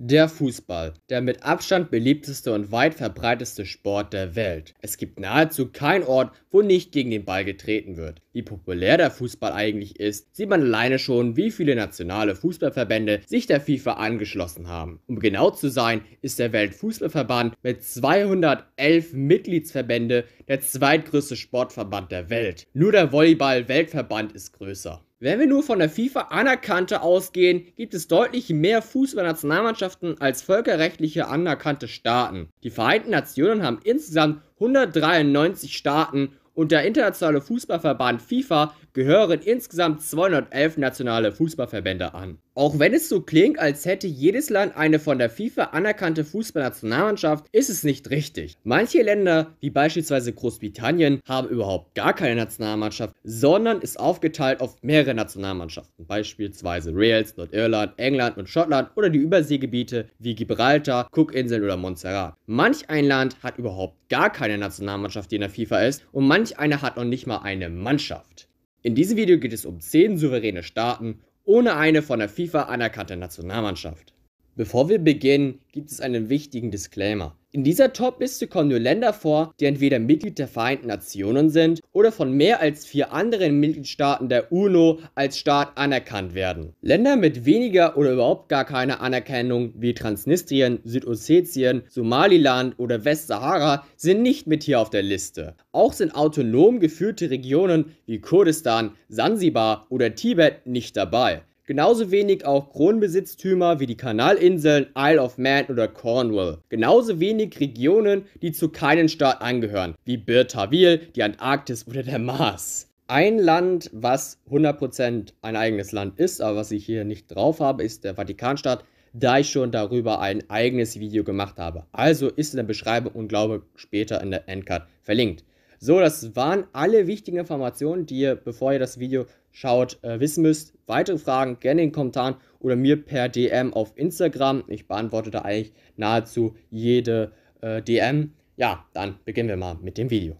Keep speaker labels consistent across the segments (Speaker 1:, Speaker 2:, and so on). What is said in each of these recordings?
Speaker 1: Der Fußball, der mit Abstand beliebteste und weit verbreiteste Sport der Welt. Es gibt nahezu keinen Ort, wo nicht gegen den Ball getreten wird. Wie populär der Fußball eigentlich ist, sieht man alleine schon, wie viele nationale Fußballverbände sich der FIFA angeschlossen haben. Um genau zu sein, ist der Weltfußballverband mit 211 Mitgliedsverbände der zweitgrößte Sportverband der Welt. Nur der Volleyball-Weltverband ist größer. Wenn wir nur von der FIFA anerkannte ausgehen, gibt es deutlich mehr Fußballnationalmannschaften als völkerrechtliche anerkannte Staaten. Die Vereinten Nationen haben insgesamt 193 Staaten und der internationale Fußballverband FIFA gehören insgesamt 211 nationale Fußballverbände an. Auch wenn es so klingt, als hätte jedes Land eine von der FIFA anerkannte Fußballnationalmannschaft, ist es nicht richtig. Manche Länder, wie beispielsweise Großbritannien, haben überhaupt gar keine Nationalmannschaft, sondern ist aufgeteilt auf mehrere Nationalmannschaften, beispielsweise Wales, Nordirland, England und Schottland oder die Überseegebiete wie Gibraltar, Cookinseln oder Montserrat. Manch ein Land hat überhaupt gar keine Nationalmannschaft, die in der FIFA ist und manch einer hat noch nicht mal eine Mannschaft. In diesem Video geht es um 10 souveräne Staaten ohne eine von der FIFA anerkannte Nationalmannschaft. Bevor wir beginnen, gibt es einen wichtigen Disclaimer. In dieser Top-Liste kommen nur Länder vor, die entweder Mitglied der Vereinten Nationen sind oder von mehr als vier anderen Mitgliedstaaten der UNO als Staat anerkannt werden. Länder mit weniger oder überhaupt gar keiner Anerkennung wie Transnistrien, Südossetien, Somaliland oder Westsahara sind nicht mit hier auf der Liste. Auch sind autonom geführte Regionen wie Kurdistan, Sansibar oder Tibet nicht dabei. Genauso wenig auch Kronbesitztümer wie die Kanalinseln, Isle of Man oder Cornwall. Genauso wenig Regionen, die zu keinem Staat angehören, wie Birtawil, die Antarktis oder der Mars. Ein Land, was 100% ein eigenes Land ist, aber was ich hier nicht drauf habe, ist der Vatikanstaat, da ich schon darüber ein eigenes Video gemacht habe. Also ist in der Beschreibung und glaube später in der Endcard verlinkt. So, das waren alle wichtigen Informationen, die ihr, bevor ihr das Video schaut, äh, wissen müsst. Weitere Fragen gerne in den Kommentaren oder mir per DM auf Instagram. Ich beantworte da eigentlich nahezu jede äh, DM. Ja, dann beginnen wir mal mit dem Video.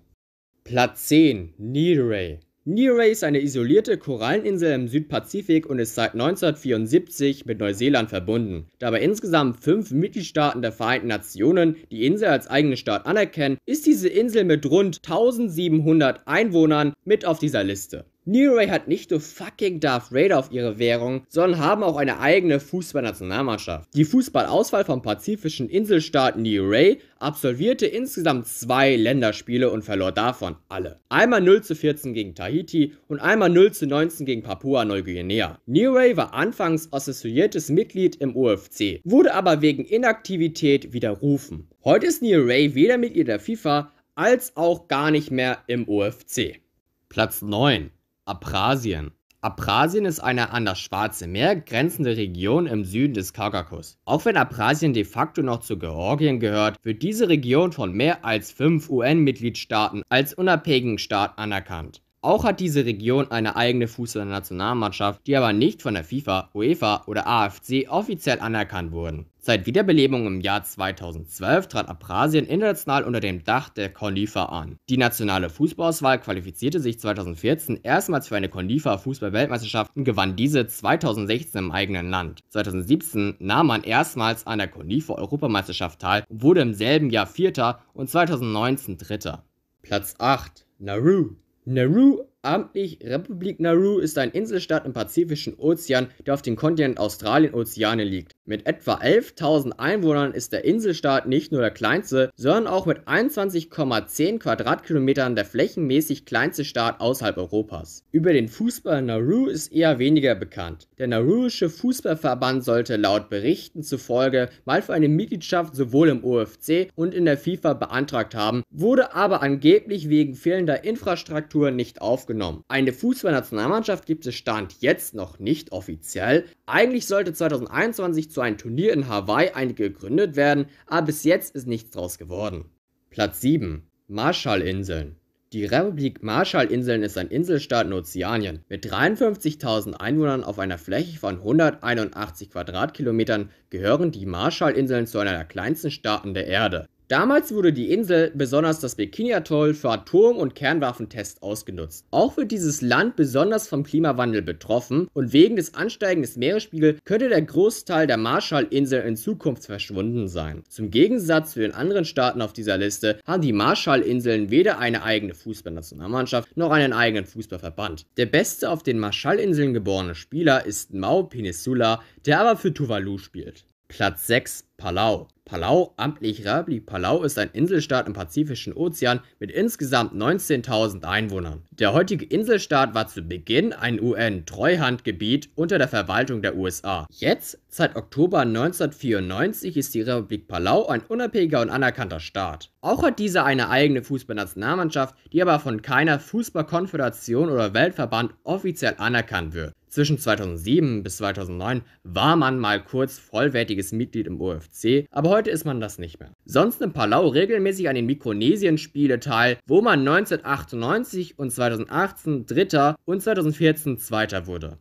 Speaker 1: Platz 10, Needray. Niue ist eine isolierte Koralleninsel im Südpazifik und ist seit 1974 mit Neuseeland verbunden. Da Dabei insgesamt fünf Mitgliedstaaten der Vereinten Nationen die Insel als eigenen Staat anerkennen, ist diese Insel mit rund 1700 Einwohnern mit auf dieser Liste. New Ray hat nicht nur fucking Darth Vader auf ihre Währung, sondern haben auch eine eigene Fußballnationalmannschaft. Die Fußballauswahl vom pazifischen Inselstaat New Ray absolvierte insgesamt zwei Länderspiele und verlor davon alle. Einmal 0 zu 14 gegen Tahiti und einmal 0 zu 19 gegen Papua-Neuguinea. New Ray war anfangs assoziiertes Mitglied im OFC, wurde aber wegen Inaktivität widerrufen. Heute ist New Ray weder Mitglied der FIFA als auch gar nicht mehr im OFC. Platz 9 Abrasien. Abrasien ist eine an das Schwarze Meer grenzende Region im Süden des Kaukasus. Auch wenn Abrasien de facto noch zu Georgien gehört, wird diese Region von mehr als fünf UN-Mitgliedstaaten als unabhängigen Staat anerkannt. Auch hat diese Region eine eigene Fußballnationalmannschaft, die aber nicht von der FIFA, UEFA oder AFC offiziell anerkannt wurden. Seit Wiederbelebung im Jahr 2012 trat Abrasien international unter dem Dach der Konifa an. Die nationale Fußballauswahl qualifizierte sich 2014 erstmals für eine Konifa Fußball-Weltmeisterschaft und gewann diese 2016 im eigenen Land. 2017 nahm man erstmals an der Konifa Europameisterschaft teil und wurde im selben Jahr Vierter und 2019 Dritter. Platz 8 Nauru Naru Amtlich Republik Nauru ist ein Inselstaat im Pazifischen Ozean, der auf dem Kontinent Australien-Ozeane liegt. Mit etwa 11.000 Einwohnern ist der Inselstaat nicht nur der kleinste, sondern auch mit 21,10 Quadratkilometern der flächenmäßig kleinste Staat außerhalb Europas. Über den Fußball Nauru ist eher weniger bekannt. Der nauruische Fußballverband sollte laut Berichten zufolge mal für eine Mitgliedschaft sowohl im OFC und in der FIFA beantragt haben, wurde aber angeblich wegen fehlender Infrastruktur nicht aufgenommen genommen. Eine Fußballnationalmannschaft gibt es Stand jetzt noch nicht offiziell. Eigentlich sollte 2021 zu einem Turnier in Hawaii eine gegründet werden, aber bis jetzt ist nichts draus geworden. Platz 7. Marshallinseln. Die Republik Marshallinseln ist ein Inselstaat in Ozeanien mit 53.000 Einwohnern auf einer Fläche von 181 Quadratkilometern gehören die Marshallinseln zu einer der kleinsten Staaten der Erde. Damals wurde die Insel, besonders das Bikini-Atoll, für Atom- und Kernwaffentests ausgenutzt. Auch wird dieses Land besonders vom Klimawandel betroffen und wegen des Ansteigen des Meeresspiegels könnte der Großteil der Marshallinseln in Zukunft verschwunden sein. Zum Gegensatz zu den anderen Staaten auf dieser Liste haben die Marshallinseln weder eine eigene Fußballnationalmannschaft noch einen eigenen Fußballverband. Der beste auf den Marshallinseln geborene Spieler ist Mao Peninsula, der aber für Tuvalu spielt. Platz 6 Palau. Palau, amtlich Rabli Palau, ist ein Inselstaat im Pazifischen Ozean mit insgesamt 19.000 Einwohnern. Der heutige Inselstaat war zu Beginn ein UN-Treuhandgebiet unter der Verwaltung der USA. Jetzt, seit Oktober 1994, ist die Republik Palau ein unabhängiger und anerkannter Staat. Auch hat diese eine eigene Fußballnationalmannschaft, die aber von keiner Fußballkonföderation oder Weltverband offiziell anerkannt wird. Zwischen 2007 bis 2009 war man mal kurz vollwertiges Mitglied im OFC, aber heute ist man das nicht mehr. Sonst nimmt Palau regelmäßig an den Mikronesien-Spiele teil, wo man 1998 und 2018 Dritter und 2014 Zweiter wurde.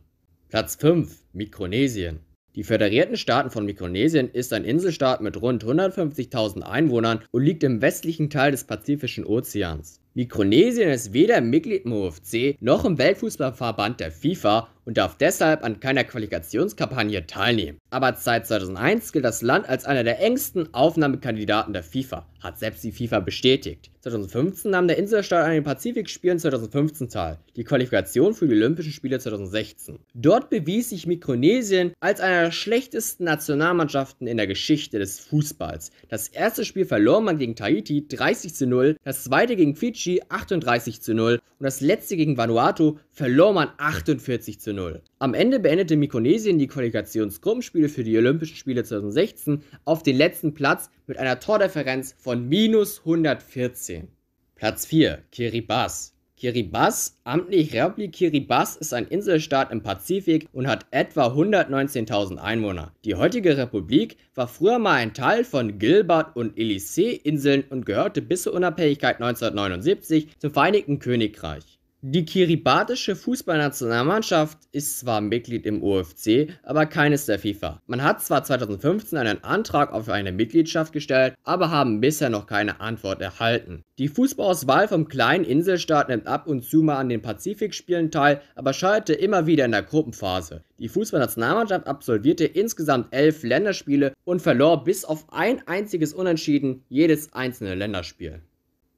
Speaker 1: Platz 5 Mikronesien die Föderierten Staaten von Mikronesien ist ein Inselstaat mit rund 150.000 Einwohnern und liegt im westlichen Teil des Pazifischen Ozeans. Mikronesien ist weder Mitglied im OFC noch im Weltfußballverband der FIFA und darf deshalb an keiner Qualifikationskampagne teilnehmen. Aber seit 2001 gilt das Land als einer der engsten Aufnahmekandidaten der FIFA, hat selbst die FIFA bestätigt. 2015 nahm der Inselstaat an den Pazifikspielen 2015 teil, die Qualifikation für die Olympischen Spiele 2016. Dort bewies sich Mikronesien als einer der schlechtesten Nationalmannschaften in der Geschichte des Fußballs. Das erste Spiel verlor man gegen Tahiti 30 zu 0, das zweite gegen Fidschi Fidschi 38 zu 0 und das letzte gegen Vanuatu verlor man 48 zu 0. Am Ende beendete Mikronesien die Qualifikationsgruppenspiele für die Olympischen Spiele 2016 auf den letzten Platz mit einer Tordifferenz von minus 114. Platz 4, Kiribati. Kiribati, amtlich Republik Kiribati, ist ein Inselstaat im Pazifik und hat etwa 119.000 Einwohner. Die heutige Republik war früher mal ein Teil von Gilbert und Elysee-Inseln und gehörte bis zur Unabhängigkeit 1979 zum Vereinigten Königreich. Die kiribatische Fußballnationalmannschaft ist zwar Mitglied im OFC, aber keines der FIFA. Man hat zwar 2015 einen Antrag auf eine Mitgliedschaft gestellt, aber haben bisher noch keine Antwort erhalten. Die Fußballauswahl vom kleinen Inselstaat nimmt ab und zu mal an den Pazifikspielen teil, aber scheiterte immer wieder in der Gruppenphase. Die Fußballnationalmannschaft absolvierte insgesamt elf Länderspiele und verlor bis auf ein einziges Unentschieden jedes einzelne Länderspiel.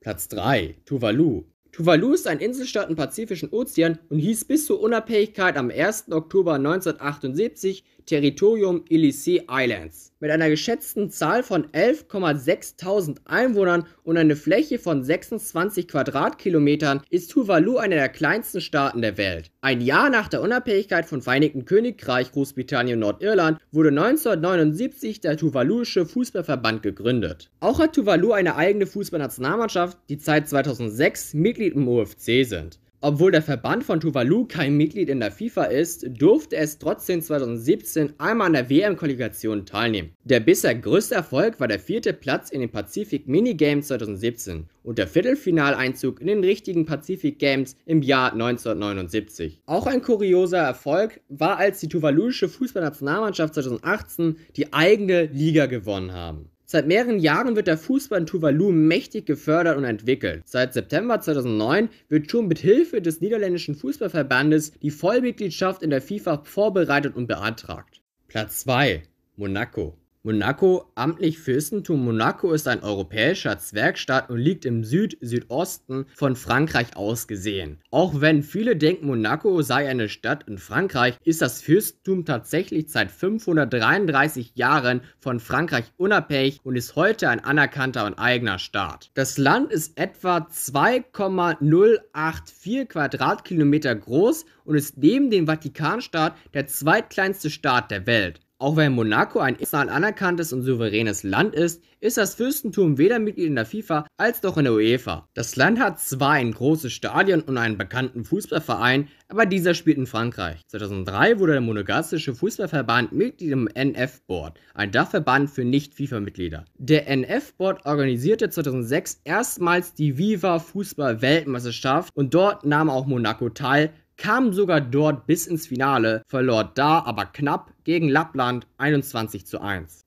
Speaker 1: Platz 3 Tuvalu Tuvalu ist ein Inselstaat im Pazifischen Ozean und hieß bis zur Unabhängigkeit am 1. Oktober 1978 Territorium Elysee Islands. Mit einer geschätzten Zahl von 11,6000 Einwohnern und einer Fläche von 26 Quadratkilometern ist Tuvalu einer der kleinsten Staaten der Welt. Ein Jahr nach der Unabhängigkeit von Vereinigten Königreich Großbritannien und Nordirland wurde 1979 der Tuvaluische Fußballverband gegründet. Auch hat Tuvalu eine eigene Fußballnationalmannschaft, die seit 2006 Mitglied Mitglied im OFC sind. Obwohl der Verband von Tuvalu kein Mitglied in der FIFA ist, durfte es trotzdem 2017 einmal an der WM-Qualifikation teilnehmen. Der bisher größte Erfolg war der vierte Platz in den Pacific Minigames 2017 und der Viertelfinaleinzug in den richtigen Pacific Games im Jahr 1979. Auch ein kurioser Erfolg war, als die tuvaluische Fußballnationalmannschaft 2018 die eigene Liga gewonnen haben. Seit mehreren Jahren wird der Fußball in Tuvalu mächtig gefördert und entwickelt. Seit September 2009 wird schon mit Hilfe des niederländischen Fußballverbandes die Vollmitgliedschaft in der FIFA vorbereitet und beantragt. Platz 2 Monaco Monaco amtlich Fürstentum Monaco ist ein europäischer Zwergstaat und liegt im Süd-Südosten von Frankreich aus gesehen. Auch wenn viele denken, Monaco sei eine Stadt in Frankreich, ist das Fürstentum tatsächlich seit 533 Jahren von Frankreich unabhängig und ist heute ein anerkannter und eigener Staat. Das Land ist etwa 2,084 Quadratkilometer groß und ist neben dem Vatikanstaat der zweitkleinste Staat der Welt. Auch wenn Monaco ein international anerkanntes und souveränes Land ist, ist das Fürstentum weder Mitglied in der FIFA als noch in der UEFA. Das Land hat zwar ein großes Stadion und einen bekannten Fußballverein, aber dieser spielt in Frankreich. 2003 wurde der monogastische Fußballverband Mitglied im NF-Board, ein Dachverband für Nicht-FIFA-Mitglieder. Der NF-Board organisierte 2006 erstmals die Viva Fußball-Weltmeisterschaft und dort nahm auch Monaco teil, kam sogar dort bis ins Finale, verlor da aber knapp gegen Lappland 21 zu 1.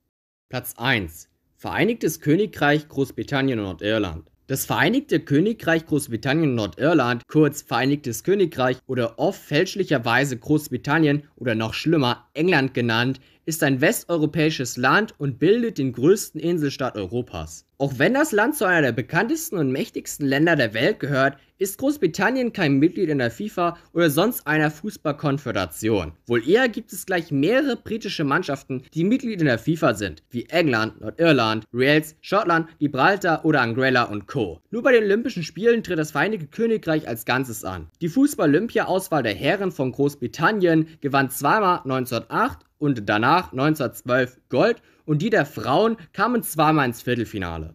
Speaker 1: Platz 1. Vereinigtes Königreich Großbritannien und Nordirland. Das Vereinigte Königreich Großbritannien und Nordirland, kurz Vereinigtes Königreich oder oft fälschlicherweise Großbritannien oder noch schlimmer England genannt, ist ein westeuropäisches Land und bildet den größten Inselstaat Europas. Auch wenn das Land zu einer der bekanntesten und mächtigsten Länder der Welt gehört, ist Großbritannien kein Mitglied in der FIFA oder sonst einer Fußballkonföderation. Wohl eher gibt es gleich mehrere britische Mannschaften, die Mitglied in der FIFA sind, wie England, Nordirland, Wales, Schottland, Gibraltar oder Anguilla und Co. Nur bei den Olympischen Spielen tritt das Vereinigte Königreich als Ganzes an. Die Fußball-Olympia-Auswahl der Herren von Großbritannien gewann zweimal 1908 und danach 1912 Gold und die der Frauen kamen zweimal ins Viertelfinale.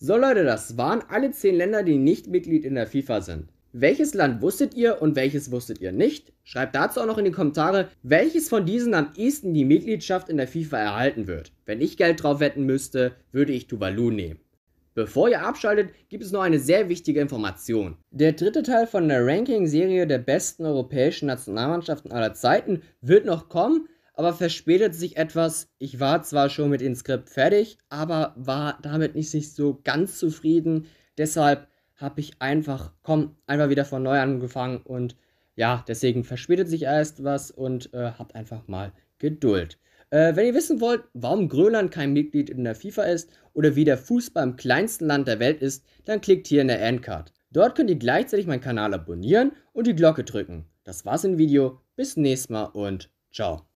Speaker 1: So Leute, das waren alle zehn Länder, die nicht Mitglied in der FIFA sind. Welches Land wusstet ihr und welches wusstet ihr nicht? Schreibt dazu auch noch in die Kommentare, welches von diesen am ehesten die Mitgliedschaft in der FIFA erhalten wird. Wenn ich Geld drauf wetten müsste, würde ich Tuvalu nehmen. Bevor ihr abschaltet, gibt es noch eine sehr wichtige Information. Der dritte Teil von der Ranking-Serie der besten europäischen Nationalmannschaften aller Zeiten wird noch kommen aber verspätet sich etwas. Ich war zwar schon mit dem Skript fertig, aber war damit nicht, nicht so ganz zufrieden. Deshalb habe ich einfach, komm, einfach wieder von neu angefangen und ja, deswegen verspätet sich erst was und äh, habt einfach mal Geduld. Äh, wenn ihr wissen wollt, warum Grönland kein Mitglied in der FIFA ist oder wie der Fußball im kleinsten Land der Welt ist, dann klickt hier in der Endcard. Dort könnt ihr gleichzeitig meinen Kanal abonnieren und die Glocke drücken. Das war's im Video, bis nächstes Mal und ciao.